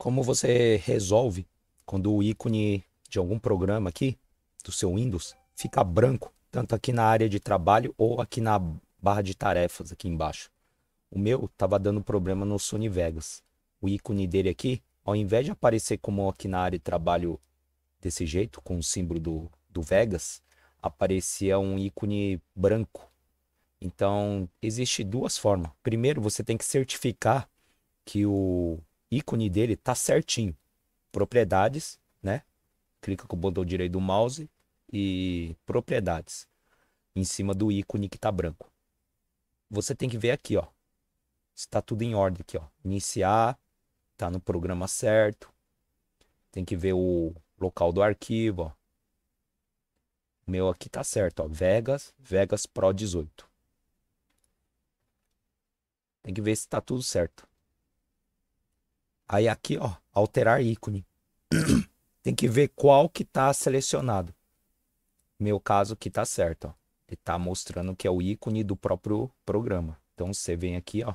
Como você resolve quando o ícone de algum programa aqui, do seu Windows, fica branco, tanto aqui na área de trabalho ou aqui na barra de tarefas aqui embaixo. O meu estava dando problema no Sony Vegas. O ícone dele aqui, ao invés de aparecer como aqui na área de trabalho desse jeito, com o símbolo do, do Vegas, aparecia um ícone branco. Então, existe duas formas. Primeiro, você tem que certificar que o ícone dele tá certinho. Propriedades, né? Clica com o botão direito do mouse e propriedades. Em cima do ícone que tá branco. Você tem que ver aqui, ó. Está tudo em ordem aqui, ó. Iniciar, tá no programa certo. Tem que ver o local do arquivo, ó. O meu aqui tá certo, ó. Vegas, Vegas Pro 18. Tem que ver se tá tudo certo. Aí aqui, ó, alterar ícone. Tem que ver qual que tá selecionado. Meu caso que tá certo, ó. Ele tá mostrando que é o ícone do próprio programa. Então você vem aqui, ó.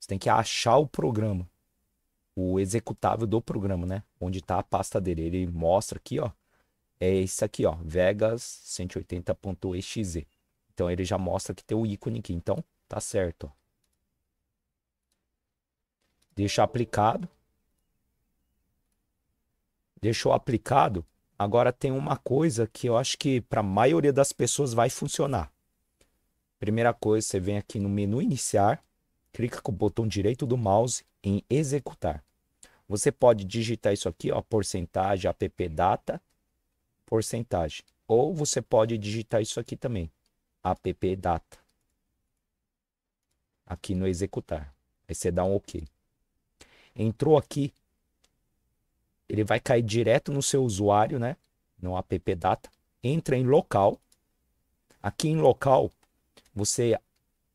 Você tem que achar o programa. O executável do programa, né? Onde tá a pasta dele. Ele mostra aqui, ó. É esse aqui, ó. Vegas 180.exe. Então ele já mostra que tem o ícone aqui. Então tá certo, ó. Deixa aplicado deixou aplicado. Agora tem uma coisa que eu acho que para a maioria das pessoas vai funcionar. Primeira coisa, você vem aqui no menu iniciar, clica com o botão direito do mouse em executar. Você pode digitar isso aqui, ó, porcentagem, app data, porcentagem. Ou você pode digitar isso aqui também, app data. Aqui no executar. Aí você dá um OK. Entrou aqui, ele vai cair direto no seu usuário, né? No app data. Entra em local. Aqui em local, você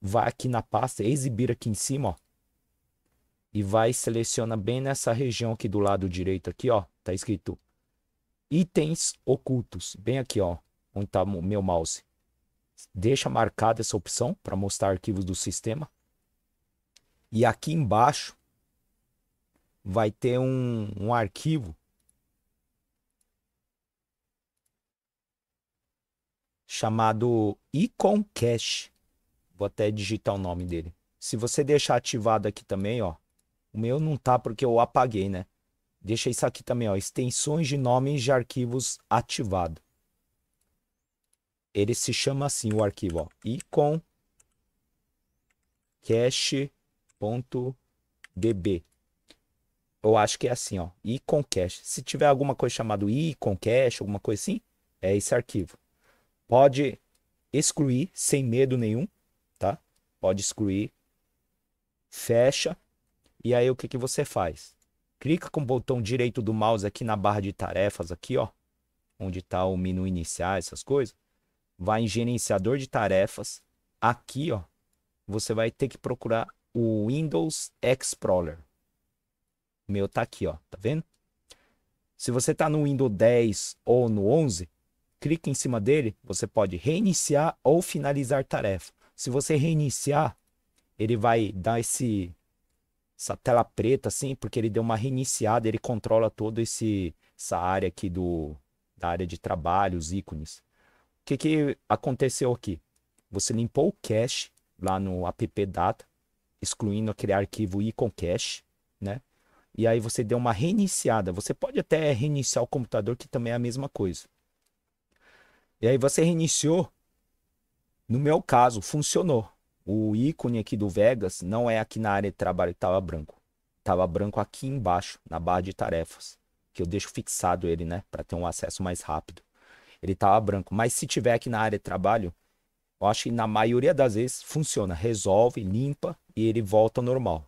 vai aqui na pasta, exibir aqui em cima, ó. E vai seleciona bem nessa região aqui do lado direito aqui, ó. Tá escrito itens ocultos, bem aqui, ó, onde tá o meu mouse. Deixa marcada essa opção para mostrar arquivos do sistema. E aqui embaixo vai ter um, um arquivo chamado Icon Cache. Vou até digitar o nome dele. Se você deixar ativado aqui também, ó. O meu não tá porque eu apaguei, né? Deixa isso aqui também, ó. Extensões de nomes de arquivos ativado. Ele se chama assim o arquivo, ó. Icon cache.db eu acho que é assim, ó, iconcache. Se tiver alguma coisa chamada iconcache, alguma coisa assim, é esse arquivo. Pode excluir sem medo nenhum, tá? Pode excluir, fecha, e aí o que, que você faz? Clica com o botão direito do mouse aqui na barra de tarefas, aqui, ó, onde está o menu iniciar, essas coisas. Vai em gerenciador de tarefas, aqui, ó, você vai ter que procurar o Windows Explorer. O meu tá aqui, ó, tá vendo? Se você tá no Windows 10 ou no 11, clique em cima dele, você pode reiniciar ou finalizar tarefa. Se você reiniciar, ele vai dar esse essa tela preta assim, porque ele deu uma reiniciada, ele controla todo esse essa área aqui do da área de trabalho, os ícones. O que que aconteceu aqui? Você limpou o cache lá no app data, excluindo aquele arquivo icon cache, né? E aí você deu uma reiniciada. Você pode até reiniciar o computador, que também é a mesma coisa. E aí você reiniciou. No meu caso, funcionou. O ícone aqui do Vegas não é aqui na área de trabalho que estava branco. Estava branco aqui embaixo, na barra de tarefas. Que eu deixo fixado ele, né? Para ter um acesso mais rápido. Ele estava branco. Mas se tiver aqui na área de trabalho, eu acho que na maioria das vezes funciona. Resolve, limpa e ele volta ao normal.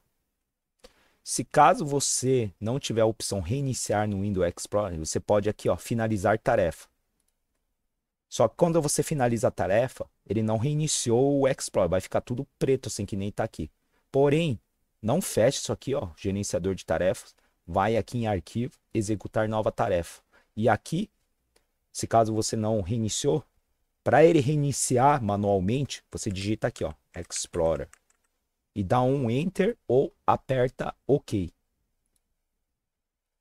Se caso você não tiver a opção reiniciar no Windows Explorer, você pode aqui, ó, finalizar tarefa. Só que quando você finaliza a tarefa, ele não reiniciou o Explorer, vai ficar tudo preto assim que nem tá aqui. Porém, não feche isso aqui, ó, gerenciador de tarefas, vai aqui em arquivo, executar nova tarefa. E aqui, se caso você não reiniciou, para ele reiniciar manualmente, você digita aqui, ó, Explorer e dá um enter ou aperta OK.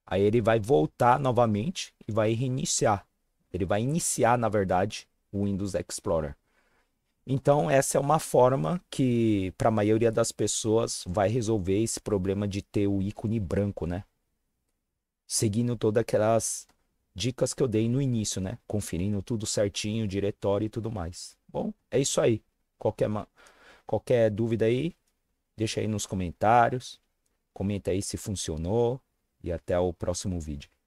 Aí ele vai voltar novamente e vai reiniciar. Ele vai iniciar, na verdade, o Windows Explorer. Então, essa é uma forma que, para a maioria das pessoas, vai resolver esse problema de ter o ícone branco, né? Seguindo todas aquelas dicas que eu dei no início, né? Conferindo tudo certinho, diretório e tudo mais. Bom, é isso aí. Qualquer, qualquer dúvida aí, Deixa aí nos comentários. Comenta aí se funcionou. E até o próximo vídeo.